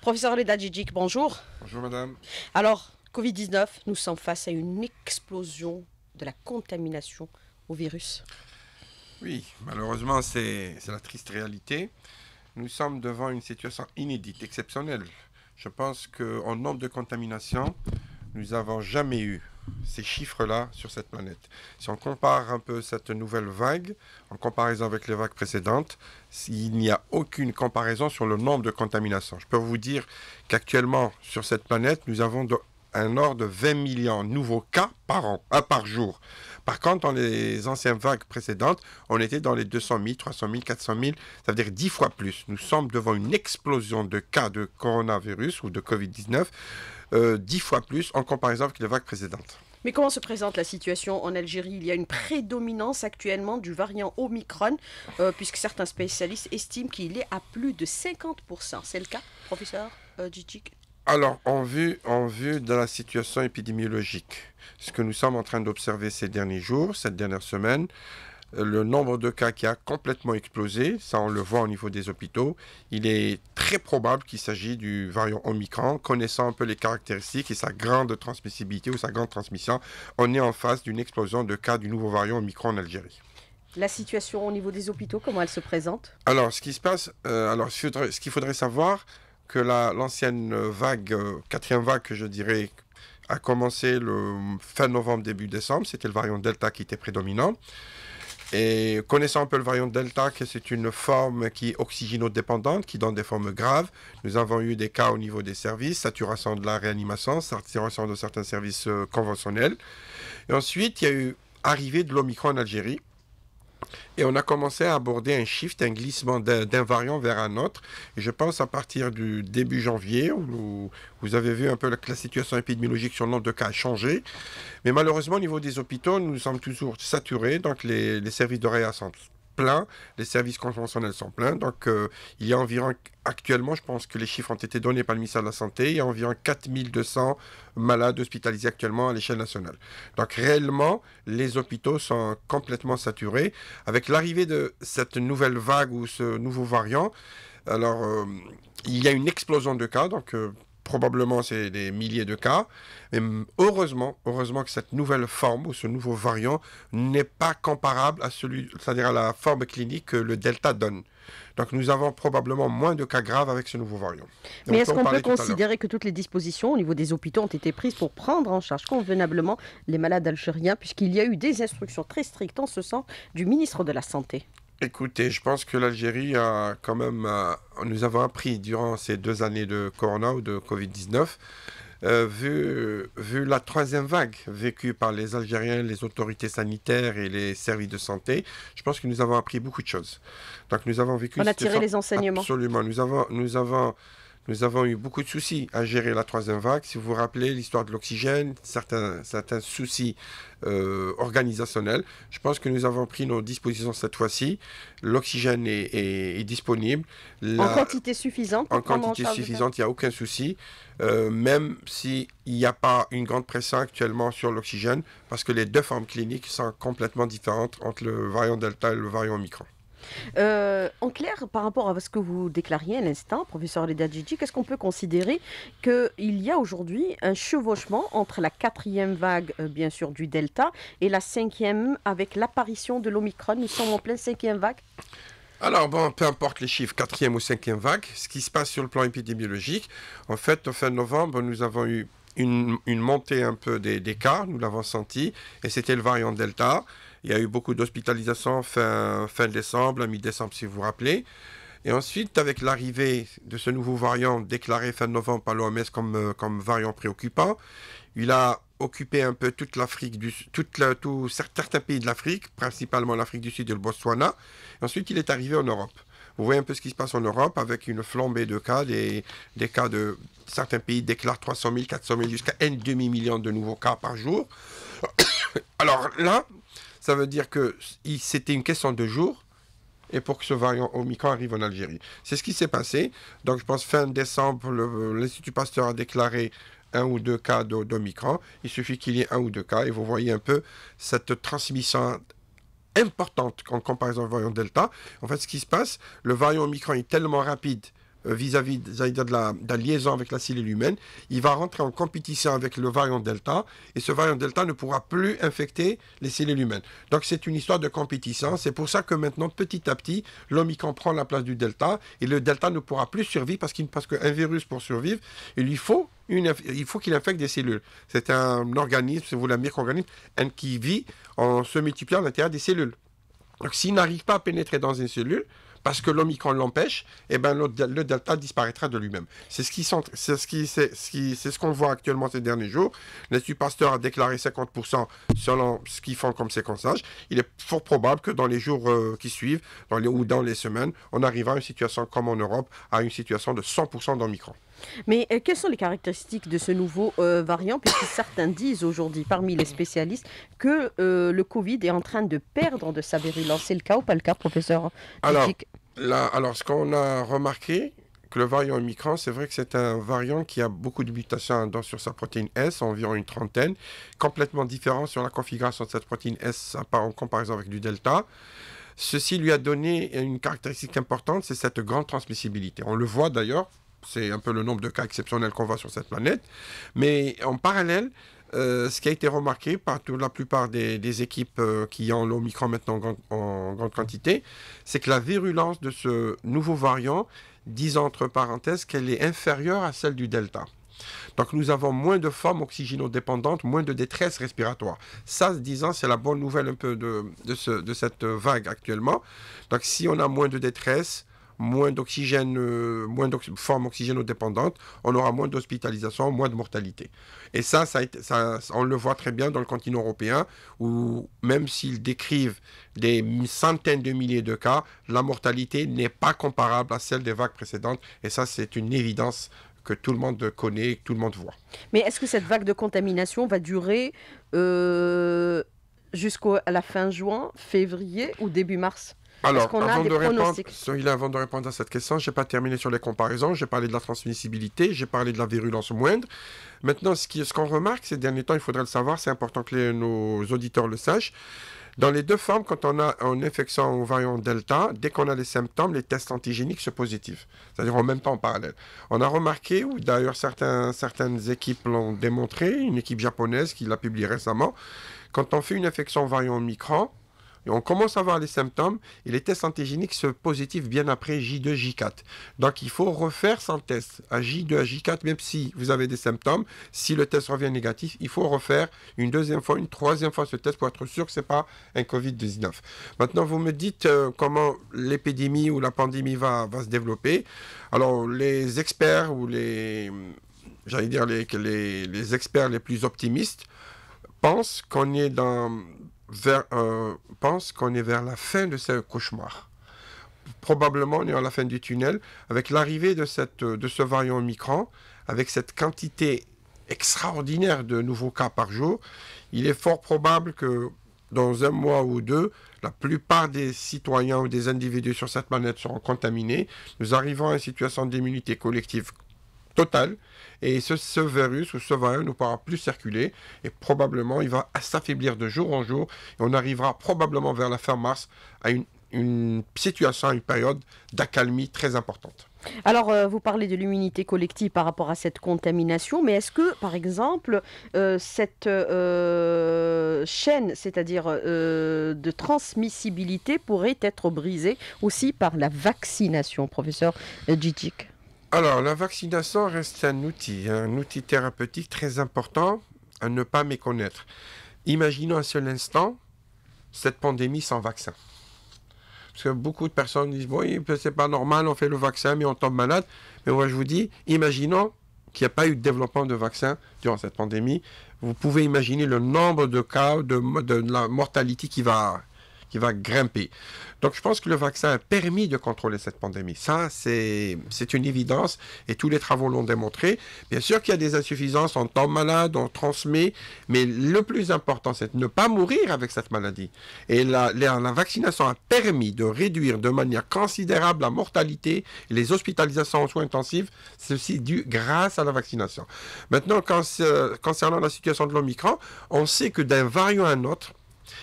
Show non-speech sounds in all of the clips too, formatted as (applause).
Professeur Leda Djidjik, bonjour. Bonjour madame. Alors, Covid-19, nous sommes face à une explosion de la contamination au virus. Oui, malheureusement, c'est la triste réalité. Nous sommes devant une situation inédite, exceptionnelle. Je pense qu'en nombre de contaminations, nous n'avons jamais eu ces chiffres-là sur cette planète. Si on compare un peu cette nouvelle vague en comparaison avec les vagues précédentes, il n'y a aucune comparaison sur le nombre de contaminations. Je peux vous dire qu'actuellement, sur cette planète, nous avons un ordre de 20 millions de nouveaux cas par an, un par jour. Par contre, dans les anciennes vagues précédentes, on était dans les 200 000, 300 000, 400 000, ça veut dire 10 fois plus. Nous sommes devant une explosion de cas de coronavirus ou de Covid-19 euh, dix fois plus en comparaison avec les vagues précédentes. Mais comment se présente la situation en Algérie Il y a une prédominance actuellement du variant Omicron, euh, puisque certains spécialistes estiment qu'il est à plus de 50%. C'est le cas, professeur euh, alors, en vue, en vue de la situation épidémiologique, ce que nous sommes en train d'observer ces derniers jours, cette dernière semaine, le nombre de cas qui a complètement explosé. Ça, on le voit au niveau des hôpitaux. Il est très probable qu'il s'agit du variant Omicron. Connaissant un peu les caractéristiques et sa grande transmissibilité ou sa grande transmission, on est en face d'une explosion de cas du nouveau variant Omicron en Algérie. La situation au niveau des hôpitaux, comment elle se présente Alors, ce qui se passe, euh, alors ce qu'il faudrait savoir, que l'ancienne vague, euh, quatrième vague que je dirais, a commencé le fin novembre, début décembre. C'était le variant Delta qui était prédominant. Et connaissant un peu le variant Delta, que c'est une forme qui est oxygénodépendante, qui donne des formes graves, nous avons eu des cas au niveau des services, saturation de la réanimation, saturation de certains services euh, conventionnels. Et ensuite, il y a eu arrivée de l'Omicron en Algérie. Et on a commencé à aborder un shift, un glissement d'un variant vers un autre. Et je pense à partir du début janvier, où vous avez vu un peu la, la, situation épidémiologique sur le nombre de cas a changé. Mais malheureusement, au niveau des hôpitaux, nous sommes toujours saturés, donc les, services de réa les services conventionnels sont pleins, Donc, euh, il y a environ, actuellement, je pense que les chiffres ont été donnés par le ministère de la Santé, il y a environ 4200 malades hospitalisés actuellement à l'échelle nationale. Donc, réellement, les hôpitaux sont complètement saturés. Avec l'arrivée de cette nouvelle vague ou ce nouveau variant, alors, euh, il y a une explosion de cas, donc euh, probablement c'est des milliers de cas. Mais heureusement, heureusement que cette nouvelle forme ou ce nouveau variant n'est pas comparable à celui, c'est-à-dire à la forme clinique que le Delta donne. Donc nous avons probablement moins de cas graves avec ce nouveau variant. Mais est-ce qu'on peut considérer que toutes les dispositions au niveau des hôpitaux ont été prises pour prendre en charge convenablement les malades algériens, puisqu'il y a eu des instructions très strictes en ce sens du ministre de la Santé Écoutez, je pense que l'Algérie a quand même, euh, nous avons appris durant ces deux années de Corona ou de Covid-19, euh, vu, vu la troisième vague vécue par les Algériens, les autorités sanitaires et les services de santé, je pense que nous avons appris beaucoup de choses. Donc nous avons vécu. On a tiré les enseignements. Absolument. Nous avons, nous avons nous avons eu beaucoup de soucis à gérer la troisième vague. Si vous vous rappelez l'histoire de l'oxygène, certains, certains soucis euh, organisationnels, je pense que nous avons pris nos dispositions cette fois-ci. L'oxygène est, disponible. en quantité suffisante. En quantité suffisante, il n'y a aucun souci. Euh, même s'il n'y a pas une grande pression actuellement sur l'oxygène, parce que les deux formes cliniques sont complètement différentes entre le variant Delta et le variant Omicron. Euh, en clair, par rapport à ce que vous déclariez à l'instant, professeur Leda Gigi, qu'est-ce qu'on peut considérer qu'il y a aujourd'hui un chevauchement entre la quatrième vague, euh, bien sûr, du Delta et la cinquième avec l'apparition de l'Omicron Nous sommes en pleine cinquième vague alors bon, peu importe les chiffres, quatrième ou cinquième vague, ce qui se passe sur le plan épidémiologique, en fait, au fin novembre, nous avons eu une, montée un peu des cas, nous l'avons senti, et c'était le variant Delta. Il y a eu beaucoup d'hospitalisations fin, fin décembre, mi-décembre si vous vous rappelez. Et ensuite, avec l'arrivée de ce nouveau variant déclaré fin novembre par l'OMS comme, euh, comme variant préoccupant, il a occupé un peu toute l'Afrique, du, toute certains pays de l'Afrique, principalement l'Afrique du Sud et le Botswana. Ensuite, il est arrivé en Europe. Vous voyez un peu ce qui se passe en Europe avec une flambée de cas, des, des cas de certains pays déclarent 300 000, 400 000, jusqu'à un demi-million de nouveaux cas par jour. (coughs) Alors là, ça veut dire que c'était une question de jours et pour que ce variant Omicron arrive en Algérie. C'est ce qui s'est passé. Donc je pense fin décembre, l'Institut Pasteur a déclaré un ou deux cas d'Omicron. Il suffit qu'il y ait un ou deux cas et vous voyez un peu cette transmission importante en comparaison au variant Delta. En fait, ce qui se passe, le variant Omicron est tellement rapide euh, vis-à-vis de, la, liaison avec la cellule humaine, il va rentrer en compétition avec le variant Delta, et ce variant Delta ne pourra plus infecter les cellules humaines. Donc c'est une histoire de compétition, c'est pour ça que maintenant, petit à petit, l'Omicron prend la place du Delta, et le Delta ne pourra plus survivre, parce qu'un virus, pour survivre, il lui faut il faut qu'il infecte des cellules. C'est un organisme, si vous voulez, un micro-organisme, qui vit en se multipliant à l'intérieur des cellules. Donc s'il n'arrive pas à pénétrer dans une cellule, parce que l'Omicron l'empêche, et eh ben le, Delta disparaîtra de lui-même. C'est ce qui c'est ce qui c'est ce qu'on voit actuellement ces derniers jours. L'Institut Pasteur a déclaré 50% selon ce qu'ils font comme séquençage. Il est fort probable que dans les jours euh, qui suivent, dans les, ou dans les semaines, on arrivera à une situation comme en Europe, à une situation de 100% d'Omicron. Mais euh, quelles sont les caractéristiques de ce nouveau euh, variant Puisque certains disent aujourd'hui, parmi les spécialistes, que euh, le Covid est en train de perdre de sa virulence. C'est le cas ou pas le cas, professeur Alors, là, alors ce qu'on a remarqué, que le variant Omicron, c'est vrai que c'est un variant qui a beaucoup de mutations dans, sur sa protéine S, environ une trentaine, complètement différent sur la configuration de cette protéine S en comparaison avec du Delta. Ceci lui a donné une caractéristique importante, c'est cette grande transmissibilité. On le voit d'ailleurs, c'est un peu le nombre de cas exceptionnels qu'on voit sur cette planète. Mais en parallèle, euh, ce qui a été remarqué par la plupart des, équipes euh, qui ont l'Omicron maintenant en, grande quantité, c'est que la virulence de ce nouveau variant, disons entre parenthèses qu'elle est inférieure à celle du Delta. Donc nous avons moins de formes oxygénodépendantes, moins de détresse respiratoire. Ça, disant, c'est la bonne nouvelle un peu de, de cette vague actuellement. Donc si on a moins de détresse, moins d'oxygène, euh, moins de forme oxygénodépendante, on aura moins d'hospitalisation, moins de mortalité. Et ça, ça, on le voit très bien dans le continent européen, où même s'ils décrivent des centaines de milliers de cas, la mortalité n'est pas comparable à celle des vagues précédentes. Et ça, c'est une évidence que tout le monde connaît, que tout le monde voit. Mais est-ce que cette vague de contamination va durer euh, jusqu'à la fin juin, février ou début mars alors, avant, de répondre, avant de répondre à cette question, je n'ai pas terminé sur les comparaisons. J'ai parlé de la transmissibilité, j'ai parlé de la virulence moindre. Maintenant, ce qu'on ce remarque ces derniers temps, il faudrait le savoir, c'est important que nos auditeurs le sachent. Dans les deux formes, quand on a une infection au variant Delta, dès qu'on a les symptômes, les tests antigéniques sont positifs, c'est-à-dire en même temps en parallèle. On a remarqué, d'ailleurs certaines équipes l'ont démontré, une équipe japonaise qui l'a publié récemment, quand on fait une infection au variant Omicron, on commence à voir les symptômes et les tests antigéniques se positivent bien après J2, J4. Donc il faut refaire son test à J2, à J4, même si vous avez des symptômes. Si le test revient négatif, il faut refaire une deuxième fois, une troisième fois ce test pour être sûr que ce n'est pas un Covid-19. Maintenant, vous me dites euh, comment l'épidémie ou la pandémie va, se développer. Alors les experts ou les j'allais dire les, les, experts les plus optimistes pensent qu'on est dans euh, pense qu'on est vers la fin de ce cauchemar. Probablement, on est à la fin du tunnel avec l'arrivée de, de ce variant Omicron, avec cette quantité extraordinaire de nouveaux cas par jour. Il est fort probable que dans un mois ou deux, la plupart des citoyens ou des individus sur cette planète seront contaminés. Nous arrivons à une situation d'immunité collective totale et ce, virus ou ce variant ne pourra plus circuler et probablement il va s'affaiblir de jour en jour et on arrivera probablement vers la fin mars à une situation, à une période d'accalmie très importante. Alors, euh, vous parlez de l'immunité collective par rapport à cette contamination, mais est-ce que, par exemple, euh, cette euh, chaîne, c'est-à-dire de transmissibilité, pourrait être brisée aussi par la vaccination, professeur Djidjik alors, la vaccination reste un outil, hein, un outil thérapeutique très important à ne pas méconnaître. Imaginons un seul instant cette pandémie sans vaccin. Parce que beaucoup de personnes disent, oui, c'est pas normal, on fait le vaccin, mais on tombe malade. Mais moi, je vous dis, imaginons qu'il n'y a pas eu de développement de vaccin durant cette pandémie. Vous pouvez imaginer le nombre de cas de, de la mortalité qui va, qui va grimper. Donc je pense que le vaccin a permis de contrôler cette pandémie. Ça, c'est une évidence et tous les travaux l'ont démontré. Bien sûr qu'il y a des insuffisances, en temps malade, on transmet, mais le plus important, c'est de ne pas mourir avec cette maladie. Et la, la, vaccination a permis de réduire de manière considérable la mortalité et les hospitalisations en soins intensifs, ceci dû grâce à la vaccination. Maintenant, quand, euh, concernant la situation de l'Omicron, on sait que d'un variant à un autre,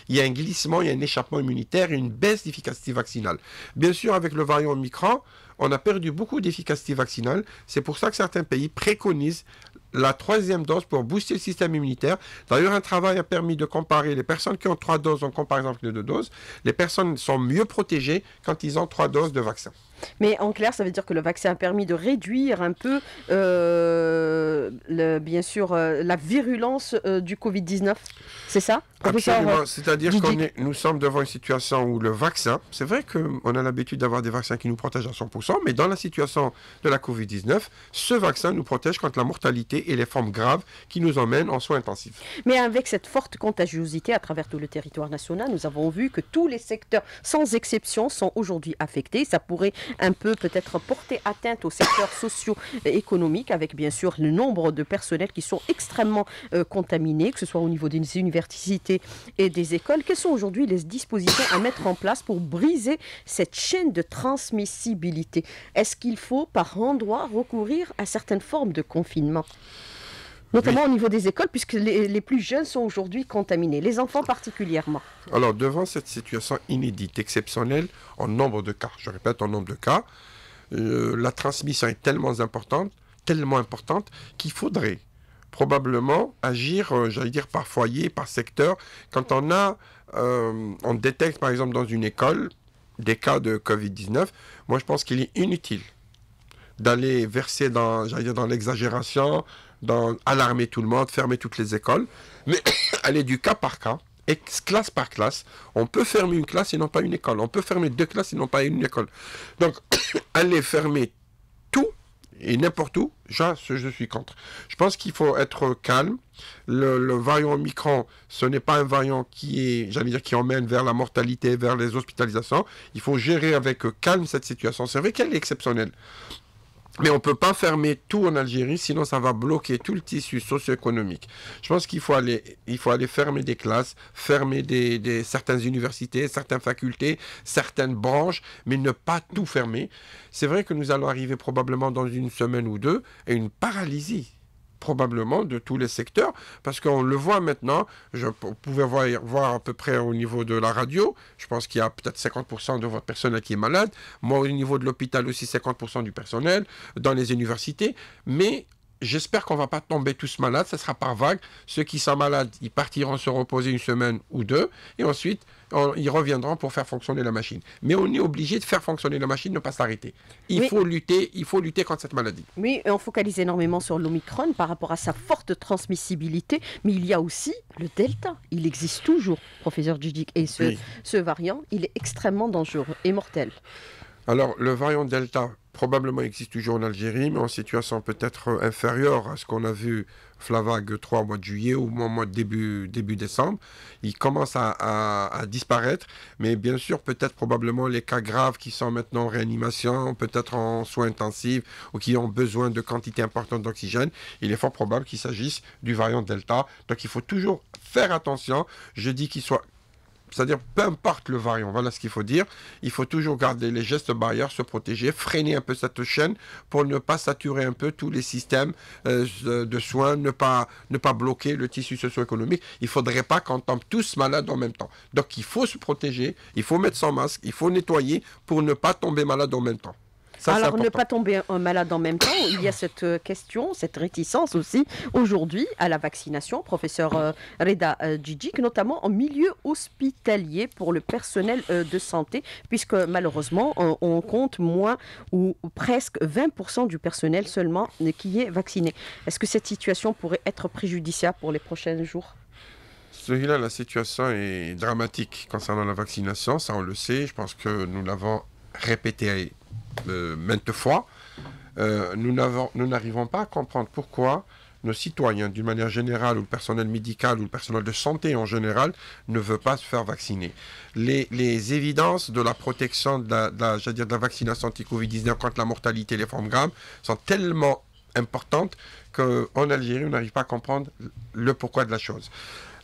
il y a un glissement, il y a un échappement immunitaire et une baisse d'efficacité vaccinale. Bien sûr, avec le variant Omicron, on a perdu beaucoup d'efficacité vaccinale. C'est pour ça que certains pays préconisent la troisième dose pour booster le système immunitaire. D'ailleurs, un travail a permis de comparer les personnes qui ont trois doses en comparaison avec les deux doses. Les personnes sont mieux protégées quand ils ont trois doses de vaccin. Mais en clair, ça veut dire que le vaccin a permis de réduire un peu, euh, bien sûr, euh, la virulence euh, du Covid-19. C'est ça Absolument. C'est-à-dire que nous sommes devant une situation où le vaccin, c'est vrai qu'on a l'habitude d'avoir des vaccins qui nous protègent à 100%, mais dans la situation de la Covid-19, ce vaccin nous protège contre la mortalité et les formes graves qui nous emmènent en soins intensifs. Mais avec cette forte contagiosité à travers tout le territoire national, nous avons vu que tous les secteurs, sans exception, sont aujourd'hui affectés. Ça pourrait un peu peut-être porter atteinte au secteur socio-économique avec bien sûr le nombre de personnels qui sont extrêmement euh, contaminés, que ce soit au niveau des universités et des écoles. Quelles sont aujourd'hui les dispositions à mettre en place pour briser cette chaîne de transmissibilité Est-ce qu'il faut par endroit recourir à certaines formes de confinement notamment au niveau des écoles, puisque les, plus jeunes sont aujourd'hui contaminés, les enfants particulièrement. Alors, devant cette situation inédite, exceptionnelle, en nombre de cas, je répète, en nombre de cas, euh, la transmission est tellement importante, tellement importante, qu'il faudrait probablement agir, euh, j'allais dire, par foyer, par secteur. Quand on a, euh, on détecte par exemple dans une école des cas de Covid-19, moi je pense qu'il est inutile d'aller verser dans, dans l'exagération, dans alarmer tout le monde, fermer toutes les écoles, mais (coughs) aller du cas par cas, classe par classe. On peut fermer une classe et non pas une école. On peut fermer deux classes et non pas une école. Donc, (coughs) aller fermer tout et n'importe où, je, je suis contre. Je pense qu'il faut être calme. Le, variant Omicron, ce n'est pas un variant qui dire, qui emmène vers la mortalité, vers les hospitalisations. Il faut gérer avec calme cette situation. C'est vrai qu'elle est exceptionnelle. Mais on ne peut pas fermer tout en Algérie, sinon ça va bloquer tout le tissu socio-économique. Je pense qu'il faut aller, il faut aller fermer des classes, fermer des, des, certaines universités, certaines facultés, certaines branches, mais ne pas tout fermer. C'est vrai que nous allons arriver probablement dans une semaine ou deux à une paralysie probablement de tous les secteurs, parce qu'on le voit maintenant, je pouvais voir, voir, à peu près au niveau de la radio, je pense qu'il y a peut-être 50% de votre personnel qui est malade, moi au niveau de l'hôpital aussi 50% du personnel, dans les universités, mais J'espère qu'on va pas tomber tous malades, ça sera par vague. Ceux qui sont malades, ils partiront se reposer une semaine ou deux, et ensuite, ils reviendront pour faire fonctionner la machine. Mais on est obligé de faire fonctionner la machine, ne pas s'arrêter. Il faut lutter, il faut lutter contre cette maladie. Oui, on focalise énormément sur l'Omicron par rapport à sa forte transmissibilité, mais il y a aussi le Delta. Il existe toujours, professeur Judic, et ce, ce variant, il est extrêmement dangereux et mortel. Alors, le variant Delta probablement existe toujours en Algérie, mais en situation peut-être euh, inférieure à ce qu'on a vu Flavag 3 au mois de juillet ou au mois de début, début décembre. Il commence à, à disparaître, mais bien sûr, peut-être probablement les cas graves qui sont maintenant en réanimation, peut-être en soins intensifs ou qui ont besoin de quantités importantes d'oxygène, il est fort probable qu'il s'agisse du variant Delta. Donc il faut toujours faire attention. Je dis qu'il soit c'est-à-dire, peu importe le variant, voilà ce qu'il faut dire, il faut toujours garder les gestes barrières, se protéger, freiner un peu cette chaîne pour ne pas saturer un peu tous les systèmes euh, euh, de soins, ne pas, ne pas bloquer le tissu socio-économique. Il ne faudrait pas qu'on tombe tous malades en même temps. Donc, il faut se protéger, il faut mettre son masque, il faut nettoyer pour ne pas tomber malade en même temps. Alors, ne pas tomber malade en même temps, il y a cette euh, question, cette réticence aussi aujourd'hui à la vaccination, professeur euh, Reda euh, Djidjik, notamment en milieu hospitalier pour le personnel de santé, puisque malheureusement, on compte moins ou presque 20% du personnel seulement qui est vacciné. Est-ce que cette situation pourrait être préjudiciable pour les prochains jours celui là la situation est dramatique concernant la vaccination, ça on le sait, je pense que nous l'avons répété euh, maintes fois, euh, nous n'arrivons pas à comprendre pourquoi nos citoyens, d'une manière générale, ou le personnel médical, ou le personnel de santé en général, ne veut pas se faire vacciner. Les, évidences de la protection de la, dire, de la vaccination anti-Covid-19 contre la mortalité et les formes graves sont tellement importantes qu'en Algérie, on n'arrive pas à comprendre le pourquoi de la chose.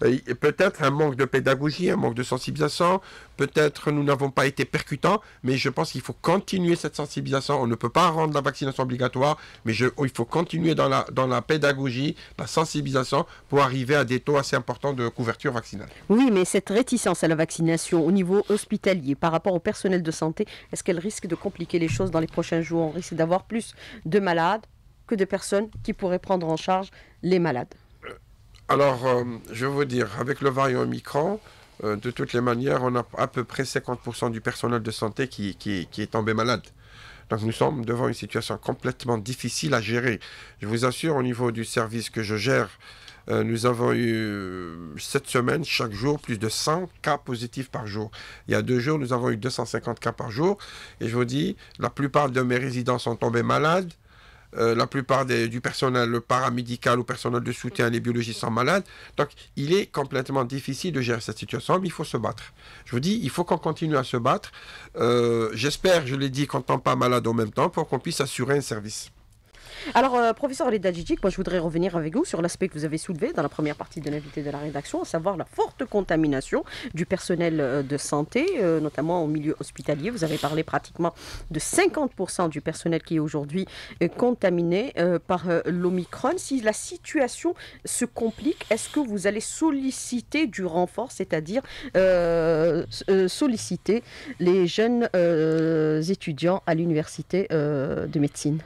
Euh, peut-être un manque de pédagogie, un manque de sensibilisation, peut-être nous n'avons pas été percutants, mais je pense qu'il faut continuer cette sensibilisation. On ne peut pas rendre la vaccination obligatoire, mais il faut continuer dans la, dans la pédagogie, la sensibilisation, pour arriver à des taux assez importants de couverture vaccinale. Oui, mais cette réticence à la vaccination au niveau hospitalier par rapport au personnel de santé, est-ce qu'elle risque de compliquer les choses dans les prochains jours On risque d'avoir plus de malades que de personnes qui pourraient prendre en charge les malades. Alors, euh, je vais vous dire, avec le variant Omicron, euh, de toutes les manières, on a à peu près 50% du personnel de santé qui, est tombé malade. Donc nous sommes devant une situation complètement difficile à gérer. Je vous assure, au niveau du service que je gère, euh, nous avons eu cette semaine, chaque jour, plus de 100 cas positifs par jour. Il y a deux jours, nous avons eu 250 cas par jour. Et je vous dis, la plupart de mes résidents sont tombés malades. Euh, la plupart du personnel paramédical ou personnel de soutien, les biologistes sont malades. Donc, il est complètement difficile de gérer cette situation, mais il faut se battre. Je vous dis, il faut qu'on continue à se battre. Euh, j'espère, je l'ai dit, qu'on ne tombe pas malade en même temps pour qu'on puisse assurer un service. Alors, euh, professeur Leda moi je voudrais revenir avec vous sur l'aspect que vous avez soulevé dans la première partie de l'invité de la rédaction, à savoir la forte contamination du personnel euh, de santé, euh, notamment au milieu hospitalier. Vous avez parlé pratiquement de 50% du personnel qui est aujourd'hui contaminé par l'Omicron. Si la situation se complique, est-ce que vous allez solliciter du renfort, c'est-à-dire solliciter les jeunes étudiants à l'université de médecine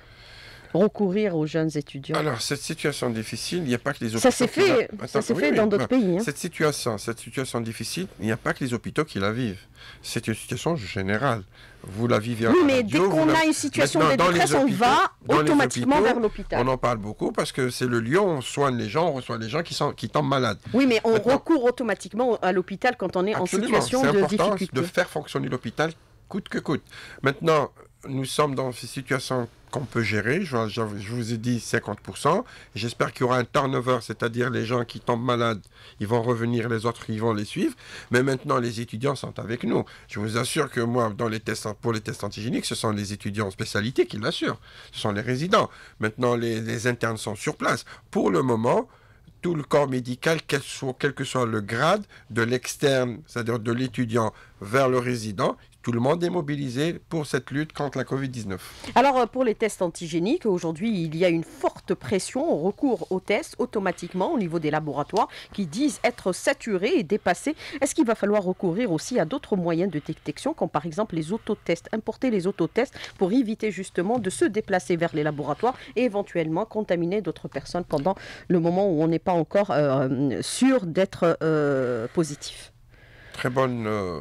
recourir aux jeunes étudiants Alors, cette situation difficile, il n'y a pas que les hôpitaux. Ça s'est fait, ça fait dans bah, d'autres pays. Hein. Cette, situation, cette situation difficile, il n'y a pas que les hôpitaux qui la vivent. C'est une situation générale. Vous la vivez en Oui, mais dès qu'on a une situation de détresse, on va automatiquement vers l'hôpital. On en parle beaucoup parce que c'est le lion, on soigne les gens, on reçoit les gens qui, sont, qui tombent malades. Oui, mais on recourt automatiquement à l'hôpital quand on est en situation de difficulté. C'est de faire fonctionner l'hôpital coûte que coûte. Maintenant, nous sommes dans une situation qu'on peut gérer. Je, vous ai dit 50%. J'espère qu'il y aura un turnover, c'est-à-dire les gens qui tombent malades, ils vont revenir, les autres, ils vont les suivre. Mais maintenant, les étudiants sont avec nous. Je vous assure que moi, dans les tests, pour les tests antigéniques, ce sont les étudiants en spécialité qui l'assurent. Ce sont les résidents. Maintenant, les, internes sont sur place. Pour le moment, tout le corps médical, quel que soit le grade, de l'externe, c'est-à-dire de l'étudiant vers le résident, tout le monde est mobilisé pour cette lutte contre la Covid-19. Alors pour les tests antigéniques, aujourd'hui il y a une forte pression. On recourt aux tests automatiquement au niveau des laboratoires qui disent être saturés et dépassés. Est-ce qu'il va falloir recourir aussi à d'autres moyens de détection comme par exemple les autotests, importer les autotests pour éviter justement de se déplacer vers les laboratoires et éventuellement contaminer d'autres personnes pendant le moment où on n'est pas encore euh, sûr d'être euh, positif Très bonne... Euh,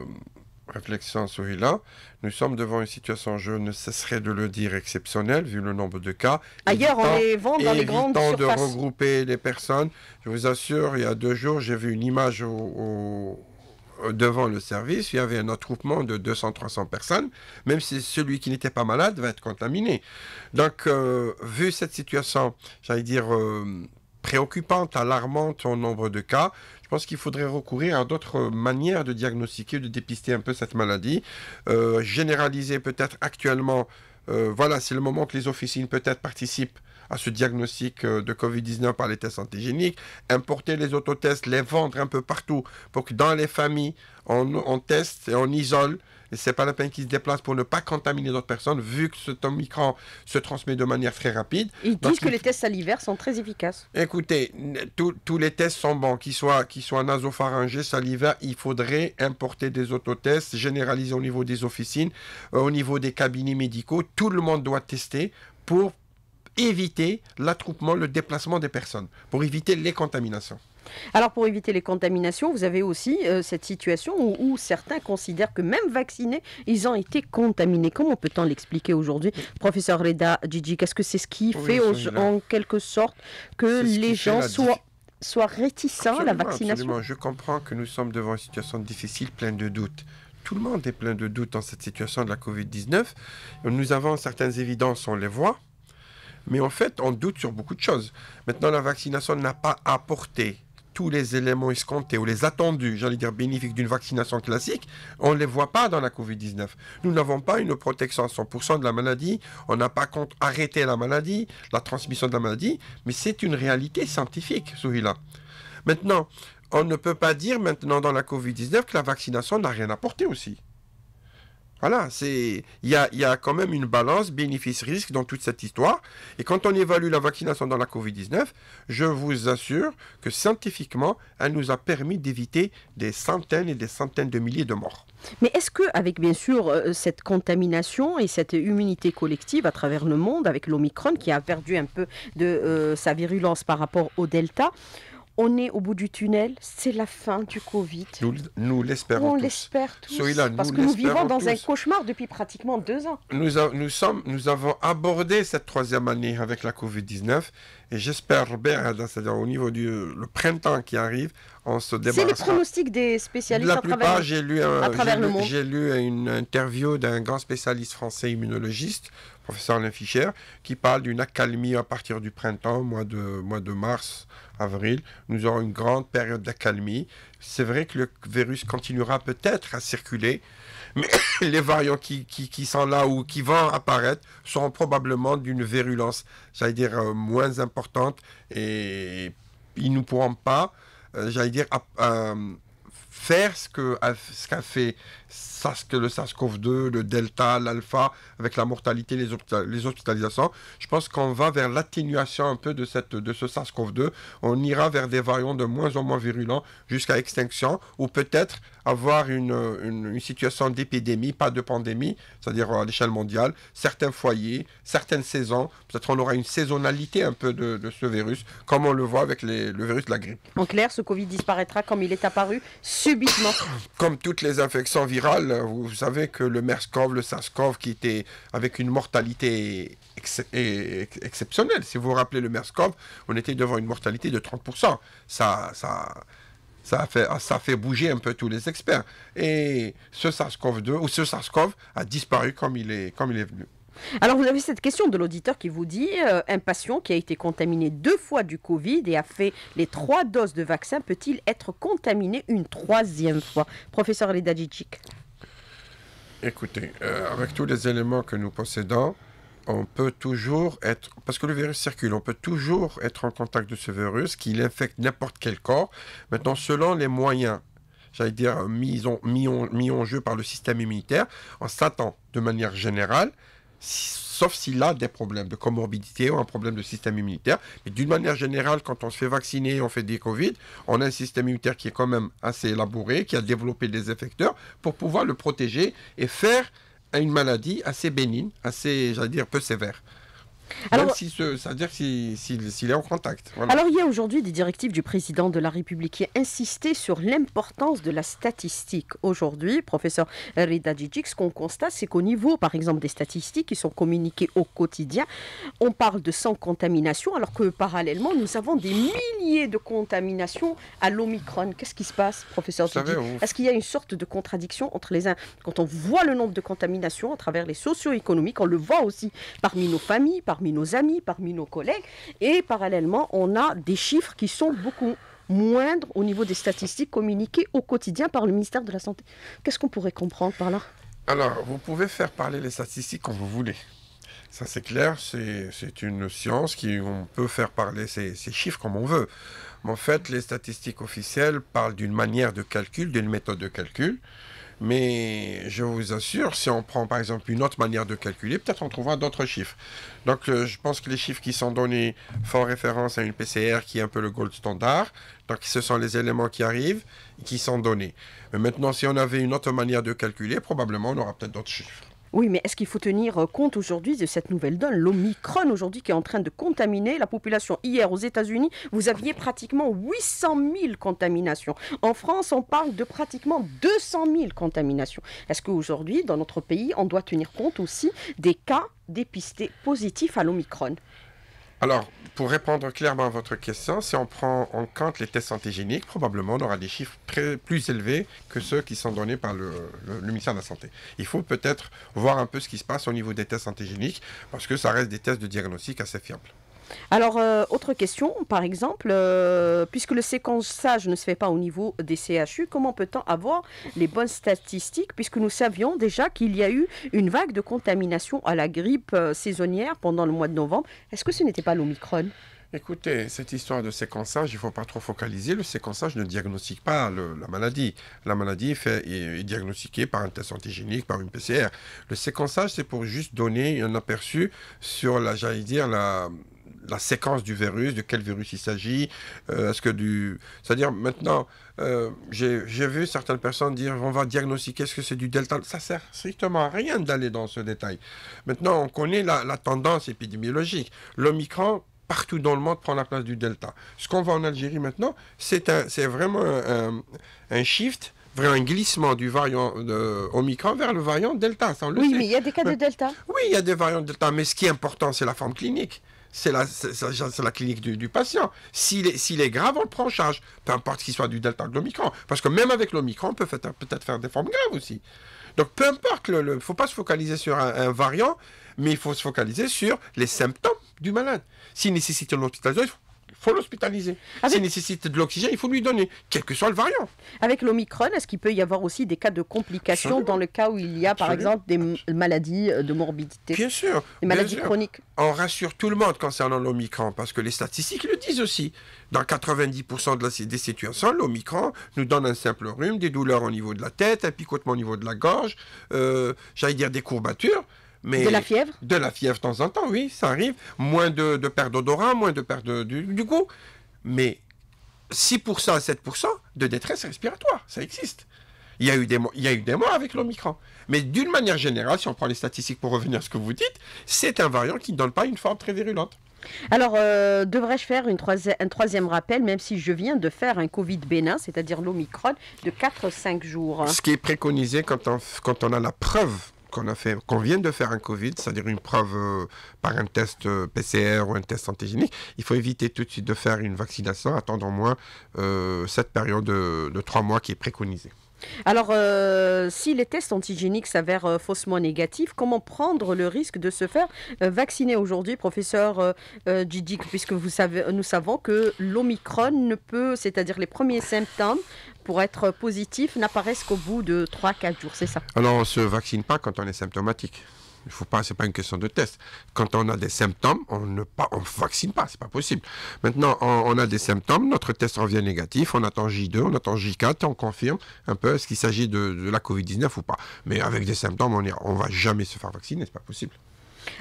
Réflexion sur cela. nous sommes devant une situation, je ne cesserai de le dire, exceptionnelle, vu le nombre de cas. Ailleurs, évitant, on les vend dans les grandes surfaces. de regrouper les personnes. Je vous assure, il y a deux jours, j'ai vu une image devant le service. Il y avait un attroupement de 200-300 personnes. Même si celui qui n'était pas malade va être contaminé. Donc, euh, vu cette situation, j'allais dire... Euh, préoccupante, alarmante au nombre de cas. Je pense qu'il faudrait recourir à d'autres manières de diagnostiquer, de dépister un peu cette maladie. Euh, généraliser peut-être actuellement, euh, voilà, c'est le moment que les officines peut-être participent à ce diagnostic euh, de Covid-19 par les tests antigéniques, importer les autotests, les vendre un peu partout pour que dans les familles, on teste et on isole c'est pas la peine qu'ils se déplacent pour ne pas contaminer d'autres personnes, vu que cet Omicron se transmet de manière très rapide. Ils disent que les tests salivaires sont très efficaces. Écoutez, tous les tests sont bons, qu'ils soient, qu'ils soient nasopharyngés, salivaires, il faudrait importer des autotests généraliser au niveau des officines, euh, au niveau des cabinets médicaux. Tout le monde doit tester pour éviter l'attroupement, le déplacement des personnes, pour éviter les contaminations. Alors pour éviter les contaminations, vous avez aussi euh, cette situation où, certains considèrent que même vaccinés, ils ont été contaminés. Comment peut-on l'expliquer aujourd'hui Professeur Reda Gigi, qu'est-ce que c'est ce qui fait en quelque sorte que les gens soient réticents à la vaccination. Absolument. Je comprends que nous sommes devant une situation difficile, pleine de doutes. Tout le monde est plein de doutes dans cette situation de la Covid-19. Nous avons certaines évidences, on les voit, mais en fait, on doute sur beaucoup de choses. Maintenant, la vaccination n'a pas apporté tous les éléments escomptés ou les attendus, j'allais dire bénéfiques d'une vaccination classique, on ne les voit pas dans la Covid-19. Nous n'avons pas une protection à 100% de la maladie, on n'a pas arrêté la maladie, la transmission de la maladie, mais c'est une réalité scientifique, celui-là. Maintenant, on ne peut pas dire maintenant dans la Covid-19 que la vaccination n'a rien apporté aussi. Voilà, c'est il y a, quand même une balance bénéfice-risque dans toute cette histoire. Et quand on évalue la vaccination dans la Covid-19, je vous assure que scientifiquement, elle nous a permis d'éviter des centaines et des centaines de milliers de morts. Mais est-ce que, avec bien sûr euh, cette contamination et cette immunité collective à travers le monde, avec l'Omicron qui a perdu un peu de euh, sa virulence par rapport au Delta, on est au bout du tunnel, c'est la fin du Covid. Nous, nous l'espérons. On l'espère tous. parce que nous vivons dans un cauchemar depuis pratiquement deux ans. Nous, sommes, nous avons abordé cette troisième année avec la Covid-19 et j'espère, c'est-à-dire au niveau du le printemps qui arrive, on se débat. C'est les pronostics des spécialistes la à plupart, travers, j'ai lu le monde. J'ai lu une interview d'un grand spécialiste français immunologiste professeur Alain Fischer, qui parle d'une accalmie à partir du printemps, mois de, mois de mars, avril, nous aurons une grande période d'accalmie. C'est vrai que le virus continuera peut-être à circuler, mais (coughs) les variants qui, sont là ou qui vont apparaître seront probablement d'une virulence, j'allais dire, euh, moins importante et ils ne pourront pas, euh, j'allais dire, faire ce qu'a ce fait le SARS-CoV-2, le Delta, l'Alpha, avec la mortalité, les, les hospitalisations. Je pense qu'on va vers l'atténuation un peu de, cette, de ce SARS-CoV-2. On ira vers des variants de moins en moins virulents jusqu'à extinction, ou peut-être avoir une, une, situation d'épidémie, pas de pandémie, c'est-à-dire à, l'échelle mondiale, certains foyers, certaines saisons. Peut-être on aura une saisonnalité un peu de, de ce virus, comme on le voit avec le virus de la grippe. En clair, ce Covid disparaîtra comme il est apparu subitement. Comme toutes les infections virales euh, vous savez que le Merskov, le Saskov, qui était avec une mortalité exceptionnelle, si vous vous rappelez le Merskov, on était devant une mortalité de 30%. Ça, ça, ça a fait, bouger un peu tous les experts. Et ce sars 2 ou ce a disparu comme il est, comme il est venu. Alors, vous avez cette question de l'auditeur qui vous dit euh, un patient qui a été contaminé deux fois du Covid et a fait les trois doses de vaccin peut-il être contaminé une troisième fois Professeur Leda Écoutez, euh, avec tous les éléments que nous possédons, on peut toujours être, parce que le virus circule, on peut toujours être en contact de ce virus qui infecte n'importe quel corps. Maintenant, selon les moyens, j'allais dire, mis en, mis, jeu par le système immunitaire, en s'attend de manière générale, sauf s'il a des problèmes de comorbidité ou un problème de système immunitaire. Mais d'une manière générale, quand on se fait vacciner, on fait des Covid, on a un système immunitaire qui est quand même assez élaboré, qui a développé des effecteurs pour pouvoir le protéger et faire une maladie assez bénigne, assez, j'allais dire, peu sévère. Même si ça veut dire s'il est en contact. Alors il y a aujourd'hui des directives du président de la République qui a insisté sur l'importance de la statistique. Aujourd'hui, professeur Rida Djidjik, ce qu'on constate, c'est qu'au niveau, par exemple, des statistiques qui sont communiquées au quotidien, on parle de 100 contaminations, alors que parallèlement, nous avons des milliers de contaminations à l'Omicron. Qu'est-ce qui se passe, professeur Djidjik Est-ce qu'il y a une sorte de contradiction entre les uns Quand on voit le nombre de contaminations à travers les socio-économiques, on le voit aussi parmi nos familles, par parmi nos amis, parmi nos collègues. Et parallèlement, on a des chiffres qui sont beaucoup moindres au niveau des statistiques communiquées au quotidien par le ministère de la Santé. Qu'est-ce qu'on pourrait comprendre par là Alors, vous pouvez faire parler les statistiques quand vous voulez. Ça, c'est clair, c'est une science qui on peut faire parler ces, ces chiffres comme on veut. Mais en fait, les statistiques officielles parlent d'une manière de calcul, d'une méthode de calcul. Mais je vous assure, si on prend par exemple une autre manière de calculer, peut-être on trouvera d'autres chiffres. Donc euh, je pense que les chiffres qui sont donnés font référence à une PCR qui est un peu le gold standard. Donc ce sont les éléments qui arrivent et qui sont donnés. Mais maintenant, si on avait une autre manière de calculer, probablement on aura peut-être d'autres chiffres. Oui, mais est-ce qu'il faut tenir euh, compte aujourd'hui de cette nouvelle donne, l'Omicron aujourd'hui qui est en train de contaminer la population Hier aux États-Unis, vous aviez pratiquement 800 000 contaminations. En France, on parle de pratiquement 200 000 contaminations. Est-ce qu'aujourd'hui, dans notre pays, on doit tenir compte aussi des cas dépistés positifs à l'Omicron alors, pour répondre clairement à votre question, si on prend en compte les tests antigéniques, probablement on aura des chiffres plus élevés que ceux qui sont donnés par le ministère de la Santé. Il faut peut-être voir un peu ce qui se passe au niveau des tests antigéniques, parce que ça reste des tests de diagnostic assez fiables. Alors, euh, autre question, par exemple, euh, puisque le séquençage ne se fait pas au niveau des CHU, comment peut-on avoir les bonnes statistiques, puisque nous savions déjà qu'il y a eu une vague de contamination à la grippe euh, saisonnière pendant le mois de novembre. Est-ce que ce n'était pas l'Omicron Écoutez, cette histoire de séquençage, il ne faut pas trop focaliser. Le séquençage ne diagnostique pas la maladie. La maladie fait, est, diagnostiquée par un test antigénique, par une PCR. Le séquençage, c'est pour juste donner un aperçu sur la, j'allais dire, la, la séquence du virus, de quel virus il s'agit, euh, est-ce que du... C'est-à-dire maintenant, euh, j'ai vu certaines personnes dire on va diagnostiquer ce que c'est du delta. Ça sert strictement à rien d'aller dans ce détail. Maintenant, on connaît la, tendance épidémiologique. L'Omicron, partout dans le monde, prend la place du delta. Ce qu'on voit en Algérie maintenant, c'est vraiment un, shift un glissement du variant Omicron vers le variant Delta. oui, mais il y a des cas de Delta. Oui, il y a des variants Delta, mais ce qui est important, c'est la forme clinique c'est la, la, clinique du, patient. S'il est, grave, on le prend en charge, peu importe qu'il soit du delta ou de l'omicron. Parce que même avec l'omicron, on peut peut-être faire des formes graves aussi. Donc peu importe, il ne faut pas se focaliser sur un, variant, mais il faut se focaliser sur les symptômes du malade. S'il nécessite une hospitalisation, il faut l'hospitaliser. S'il nécessite de l'oxygène, il faut lui donner, quel que soit le variant. Avec l'Omicron, est-ce qu'il peut y avoir aussi des cas de complications dans le cas où il y a, par exemple, des maladies euh, de morbidité Bien sûr. Des maladies chroniques. On rassure tout le monde concernant l'Omicron, parce que les statistiques le disent aussi. Dans 90% de la, des situations, l'Omicron nous donne un simple rhume, des douleurs au niveau de la tête, un picotement au niveau de la gorge, euh, j'allais dire des courbatures de la fièvre De la fièvre de temps en temps, oui, ça arrive. Moins de, de perte d'odorat, moins de perte de, du, goût. Mais 6% à 7% de détresse respiratoire, ça existe. Il y a eu des, il y a eu des mois avec l'Omicron. Mais d'une manière générale, si on prend les statistiques pour revenir à ce que vous dites, c'est un variant qui ne donne pas une forme très virulente. Alors, euh, devrais-je faire une un troisième rappel, même si je viens de faire un Covid bénin, c'est-à-dire l'Omicron, de 4-5 jours hein? Ce qui est préconisé quand quand on a la preuve qu'on a fait, vient de faire un Covid, c'est-à-dire une preuve euh, par un test euh, PCR ou un test antigénique, il faut éviter tout de suite de faire une vaccination, attendant au moins euh, cette période de trois mois qui est préconisée. Alors, euh, si les tests antigéniques s'avèrent euh, faussement négatifs, comment prendre le risque de se faire euh, vacciner aujourd'hui, professeur Didic, puisque vous savez, nous savons que l'Omicron ne peut, c'est-à-dire les premiers symptômes pour être positifs, n'apparaissent qu'au bout de 3-4 jours, c'est ça Alors, on ne se vaccine pas quand on est symptomatique. Il faut pas, c'est pas une question de test. Quand on a des symptômes, on ne pas, on vaccine pas, c'est pas possible. Maintenant, on, a des symptômes, notre test revient négatif, on attend J2, on attend J4, on confirme un peu ce qu'il s'agit de, la Covid-19 ou pas. Mais avec des symptômes, on ne va jamais se faire vacciner, c'est pas possible.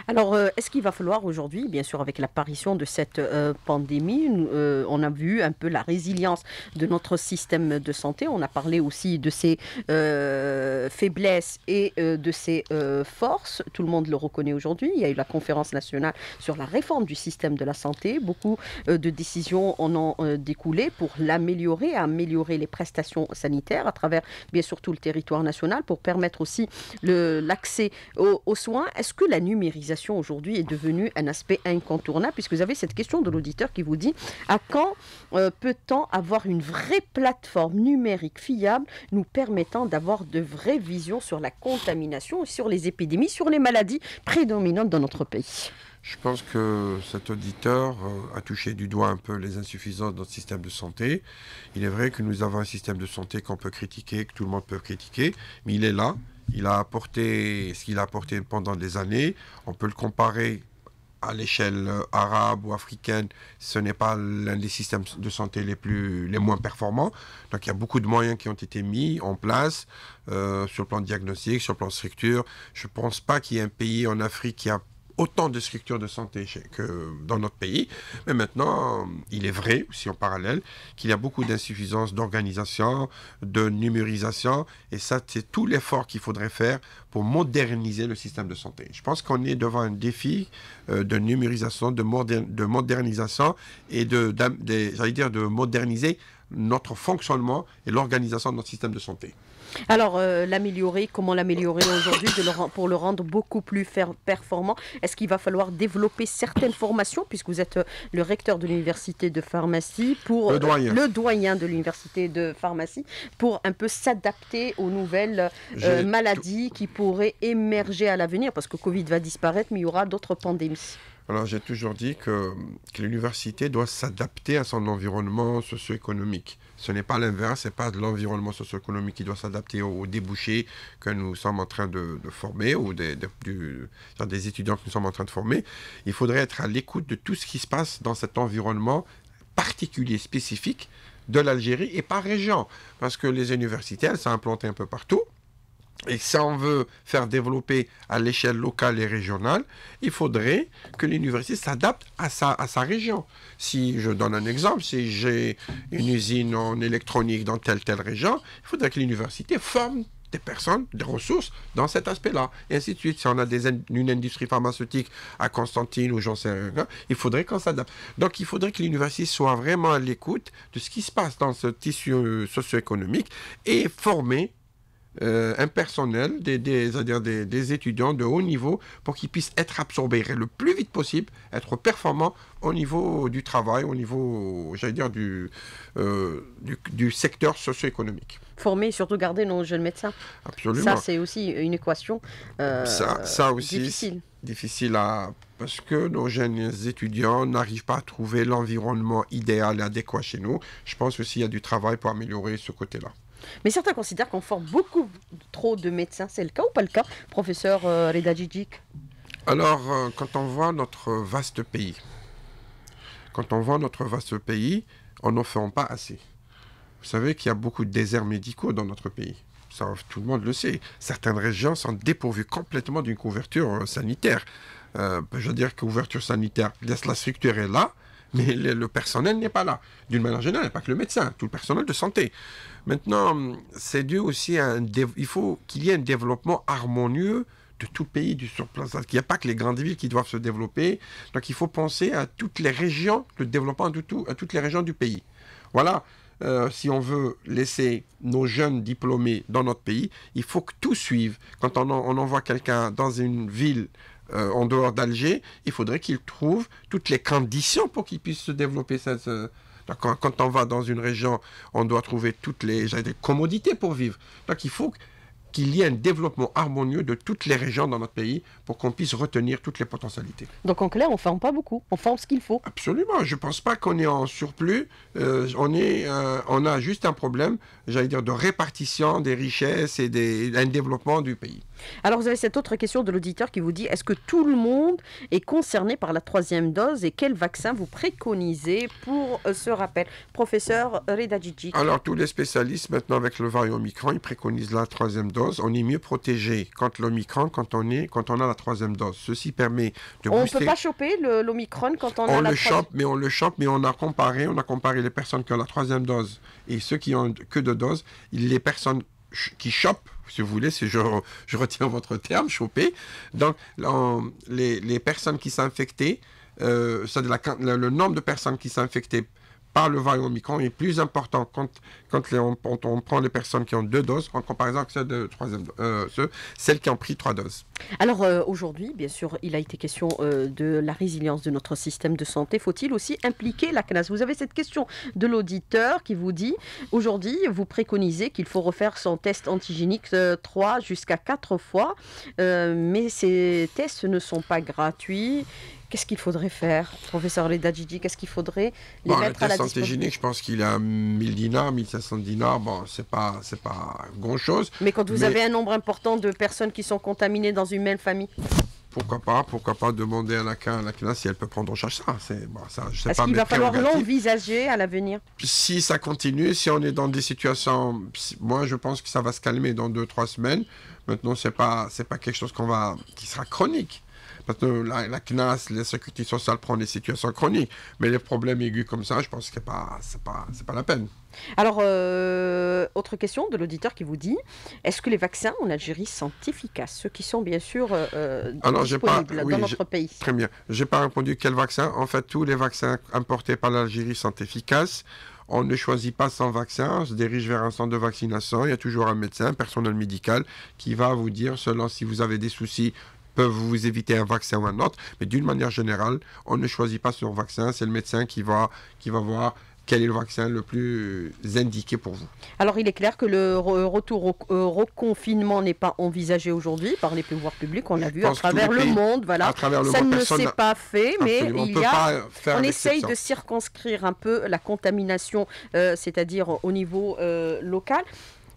Alors, euh, est-ce qu'il va falloir aujourd'hui, bien sûr, avec l'apparition de cette euh, pandémie, euh, on a vu un peu la résilience de notre système de santé. On a parlé aussi de ses faiblesses et de ses forces. Tout le monde le reconnaît aujourd'hui. Il y a eu la conférence nationale sur la réforme du système de la santé. Beaucoup de décisions en ont découlé pour l'améliorer, améliorer les prestations sanitaires à travers, bien sûr, tout le territoire national pour permettre aussi l'accès aux, aux soins. Est-ce que la numérique numérisation aujourd'hui est devenu un aspect incontournable, puisque vous avez cette question de l'auditeur qui vous dit à quand euh, peut-on avoir une vraie plateforme numérique fiable nous permettant d'avoir de vraies visions sur la contamination, sur les épidémies, sur les maladies prédominantes dans notre pays je pense que cet auditeur euh, a touché du doigt un peu les insuffisances de notre système de santé. Il est vrai que nous avons un système de santé qu'on peut critiquer, que tout le monde peut critiquer, mais il est là, il a apporté ce qu'il a apporté pendant des années. On peut le comparer à l'échelle euh, arabe ou africaine, ce n'est pas l'un des systèmes de santé les, plus, les moins performants. Donc il y a beaucoup de moyens qui ont été mis en place euh, sur le plan diagnostique, sur le plan structure. Je ne pense pas qu'il y ait un pays en Afrique qui a autant de structures de santé que dans notre pays. Mais maintenant, il est vrai, aussi en parallèle, qu'il y a beaucoup d'insuffisances d'organisation, de numérisation. Et ça, c'est tout l'effort qu'il faudrait faire pour moderniser le système de santé. Je pense qu'on est devant un défi euh, de numérisation, de, modernisation et de, de, dire de moderniser notre fonctionnement et l'organisation de notre système de santé. Alors, euh, l'améliorer, comment l'améliorer aujourd'hui pour le rendre beaucoup plus performant Est-ce qu'il va falloir développer certaines formations, puisque vous êtes euh, le recteur de l'université de pharmacie, pour le doyen, le doyen de l'université de pharmacie, pour un peu s'adapter aux nouvelles euh, maladies qui pourraient émerger à l'avenir, parce que Covid va disparaître, mais il y aura d'autres pandémies. Alors j'ai toujours dit que, l'université doit s'adapter à son environnement socio-économique. Ce n'est pas l'inverse, ce n'est pas l'environnement socio-économique qui doit s'adapter aux, débouchés que nous sommes en train de, former ou des, des étudiants que nous sommes en train de former. Il faudrait être à l'écoute de tout ce qui se passe dans cet environnement particulier, spécifique de l'Algérie et par région. Parce que les universités, elles sont implantées un peu partout. Et si on veut faire développer à l'échelle locale et régionale, il faudrait que l'université s'adapte à sa, à sa région. Si je donne un exemple, si j'ai une usine en électronique dans telle telle région, il faudrait que l'université forme des personnes, des ressources dans cet aspect-là. Et ainsi de suite. Si on a une industrie pharmaceutique à Constantine ou j'en sais rien, il faudrait qu'on s'adapte. Donc il faudrait que l'université soit vraiment à l'écoute de ce qui se passe dans ce tissu euh, socio-économique et former un euh, personnel, des, à dire des, étudiants de haut niveau pour qu'ils puissent être absorbés le plus vite possible, être performants au niveau du travail, au niveau, j'allais dire, euh, du, du, secteur socio-économique former et surtout garder nos jeunes médecins. Absolument. Ça, c'est aussi une équation euh, ça, ça aussi, difficile. Difficile à... Parce que nos jeunes étudiants n'arrivent pas à trouver l'environnement idéal et adéquat chez nous. Je pense aussi qu'il y a du travail pour améliorer ce côté-là. Mais certains considèrent qu'on forme beaucoup trop de médecins. C'est le cas ou pas le cas, professeur euh, Reda Djidjik Alors, euh, quand on voit notre vaste pays, quand on voit notre vaste pays, on n'en fait pas assez. Vous savez qu'il y a beaucoup de déserts médicaux dans notre pays. tout le monde le sait. Certaines régions sont dépourvues complètement d'une couverture euh, sanitaire. je veux dire que couverture sanitaire, la structure est là, mais le, personnel n'est pas là. D'une manière générale, pas que le médecin, tout le personnel de santé. Maintenant, c'est dû aussi à un il faut qu'il y ait un développement harmonieux de tout pays du surplace. Il n'y a pas que les grandes villes qui doivent se développer. Donc il faut penser à toutes les régions, le développement de tout, à toutes les régions du pays. Voilà. Euh, si on veut laisser nos jeunes diplômés dans notre pays, il faut que tout suive. Quand on, on envoie quelqu'un dans une ville euh, en dehors d'Alger, il faudrait qu'ils trouvent toutes les conditions pour qu'ils puissent se développer. quand, on va dans une région, on doit trouver toutes les, commodités pour vivre. Donc il faut qu'il y ait un développement harmonieux de toutes les régions dans notre pays pour qu'on puisse retenir toutes les potentialités. Donc en clair, on ne forme pas beaucoup, on forme ce qu'il faut. Absolument, je ne pense pas qu'on est en surplus, euh, on, est, euh, on a juste un problème, j'allais dire, de répartition des richesses et d'un développement du pays. Alors vous avez cette autre question de l'auditeur qui vous dit, est-ce que tout le monde est concerné par la troisième dose et quel vaccin vous préconisez pour euh, ce rappel Professeur Reda Alors tous les spécialistes maintenant avec le variant Omicron, ils préconisent la troisième dose on est mieux protégé contre l'Omicron quand, on est, quand on a la troisième dose. Ceci permet de on peut pas choper l'Omicron quand on, a la le troisième... chope, mais On le chope, mais on a comparé, on a comparé les personnes qui ont la troisième dose et ceux qui ont que deux doses. Les personnes qui chopent, si vous voulez, si je, je retiens votre terme, choper. Donc, les, personnes qui s'infectaient, euh, le nombre de personnes qui s'infectaient par le variant Omicron est plus important quand, quand, les, on, prend les personnes qui ont deux doses en comparaison avec celles, de, euh, celles qui ont pris trois doses. Alors euh, aujourd'hui, bien sûr, il a été question euh, de la résilience de notre système de santé. Faut-il aussi impliquer la CNAS Vous avez cette question de l'auditeur qui vous dit aujourd'hui, vous préconisez qu'il faut refaire son test antigénique trois jusqu'à quatre fois, mais ces tests ne sont pas gratuits Qu'est-ce qu'il faudrait faire, professeur Leda Gigi Qu'est-ce qu'il faudrait les bon, mettre à la je pense qu'il a 1000 dinars, 1500 dinars. Bon, c'est pas, c'est pas grand-chose. Mais quand vous avez un nombre important de personnes qui sont contaminées dans une même famille pourquoi pas, pourquoi pas demander à la, à si elle peut prendre en charge ça. C'est, bon, ça Est-ce qu'il va falloir l'envisager à l'avenir Si ça continue, si on est dans des situations, moi je pense que ça va se calmer dans 2-3 semaines. Maintenant, c'est pas, c'est pas quelque chose qu'on va, qui sera chronique. Parce que la, CNAS, la sécurité sociale prend des situations chroniques. Mais les problèmes aigus comme ça, je pense que ce n'est pas, c'est pas la peine. Alors, euh, autre question de l'auditeur qui vous dit est-ce que les vaccins en Algérie sont efficaces Ceux qui sont bien sûr euh, euh, disponibles dans notre pays. Très bien. Je n'ai pas répondu quel vaccin. En fait, tous les vaccins importés par l'Algérie sont efficaces. On ne choisit pas son vaccin, on se dirige vers un centre de vaccination. Il y a toujours un médecin, un personnel médical, qui va vous dire, selon si vous avez des soucis peuvent vous éviter un vaccin ou un autre, mais d'une manière générale, on ne choisit pas son vaccin, c'est le médecin qui va, qui va voir quel est le vaccin le plus indiqué pour vous Alors, il est clair que le retour au euh, reconfinement n'est pas envisagé aujourd'hui par les pouvoirs publics. On l'a vu à travers le monde. Voilà. Ça ne s'est pas fait, mais il y a, on essaye de circonscrire un peu la contamination, euh, c'est-à-dire au niveau euh, local.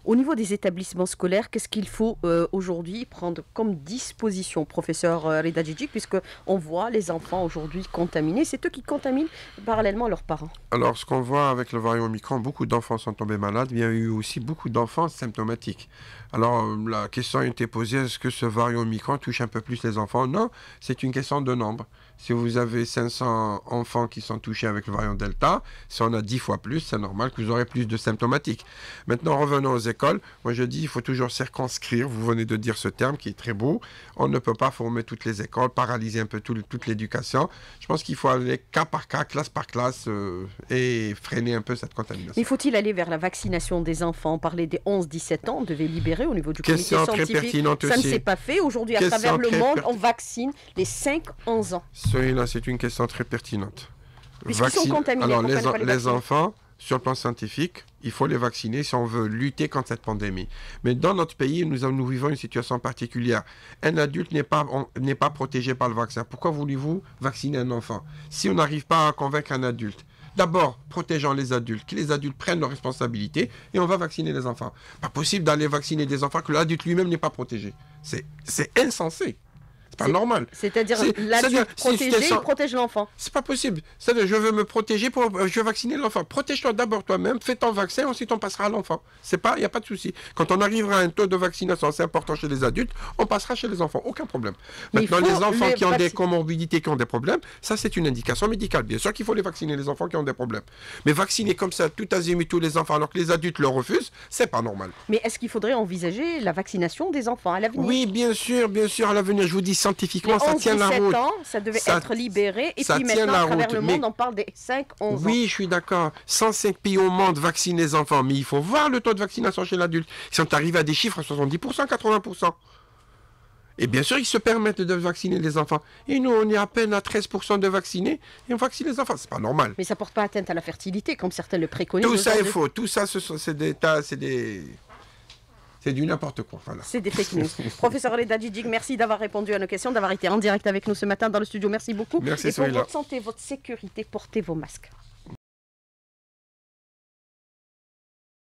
Au niveau des établissements scolaires, qu'est-ce qu'il faut euh, aujourd'hui prendre comme disposition, professeur euh, Rida Djidjik, puisque on voit les enfants aujourd'hui contaminés, c'est eux qui contaminent parallèlement leurs parents. Alors, ce qu'on voit avec le variant Omicron, beaucoup d'enfants sont tombés malades, mais il y a eu aussi beaucoup d'enfants symptomatiques. Alors, euh, la question a été posée est-ce que ce variant Omicron touche un peu plus les enfants Non, c'est une question de nombre. Si vous avez 500 enfants qui sont touchés avec le variant Delta, si on a 10 fois plus, c'est normal que vous aurez plus de symptomatiques. Maintenant, revenons aux écoles. Moi, je dis, il faut toujours circonscrire. Vous venez de dire ce terme qui est très beau. On ne peut pas former toutes les écoles, paralyser un peu toute l'éducation. Je pense qu'il faut aller cas par cas, classe par classe, euh, et freiner un peu cette contamination. Mais faut-il aller vers la vaccination des enfants Parler des 11-17 ans, on devait libérer au niveau du comité scientifique. Très pertinente Ça ne s'est pas fait. Aujourd'hui, à travers le monde, on vaccine les 5-11 ans c'est une question très pertinente. Alors, les, enfants, sur le plan scientifique, il faut les vacciner si on veut lutter contre cette pandémie. Mais dans notre pays, nous, nous vivons une situation particulière. Un adulte n'est pas, pas protégé par le vaccin. Pourquoi voulez-vous vacciner un enfant Si on n'arrive pas à convaincre un adulte, d'abord protégeons les adultes, que les adultes prennent leurs responsabilités et on va vacciner les enfants. Pas possible d'aller vacciner des enfants que l'adulte lui-même n'est pas protégé. c'est insensé pas normal. C'est-à-dire, l'adulte protégé, il protège l'enfant. C'est pas possible. C'est-à-dire, je veux me protéger pour, euh, je veux vacciner l'enfant. Protège-toi d'abord toi-même, fais ton vaccin, ensuite on passera à l'enfant. C'est pas, il n'y a pas de souci. Quand on arrivera à un taux de vaccination assez important chez les adultes, on passera chez les enfants. Aucun problème. Maintenant, les enfants qui ont des comorbidités, qui ont des problèmes, ça, c'est une indication médicale. Bien sûr qu'il faut les vacciner, les enfants qui ont des problèmes. Mais vacciner comme ça, tout azimut, tous les enfants, alors que les adultes le refusent, c'est pas normal. Mais est-ce qu'il faudrait envisager la vaccination des enfants à l'avenir Oui, bien sûr, bien sûr, à l'avenir. Je vous dis ça scientifiquement, ça tient la route. Ans, ça devait être libéré. Et puis maintenant, à travers le monde, on parle des 5, 11 oui, ans. Oui, je suis d'accord. 105 pays au monde vaccinent les enfants. Mais il faut voir le taux de vaccination chez l'adulte. Si on arrive à des chiffres à 70%, 80%. Et bien sûr, ils se permettent de vacciner les enfants. Et nous, on est à peine à 13% de vaccinés et on vaccine les enfants. C'est pas normal. Mais ça porte pas atteinte à la fertilité, comme certains le préconisent. Tout ça est faux. Tout ça, c'est des, tas, des c'est du n'importe quoi. C'est des fake news. (laughs) Professeur Leda merci d'avoir répondu à nos questions, d'avoir été en direct avec nous ce matin dans le studio. Merci beaucoup. Merci, Et pour votre santé, votre sécurité, portez vos masques.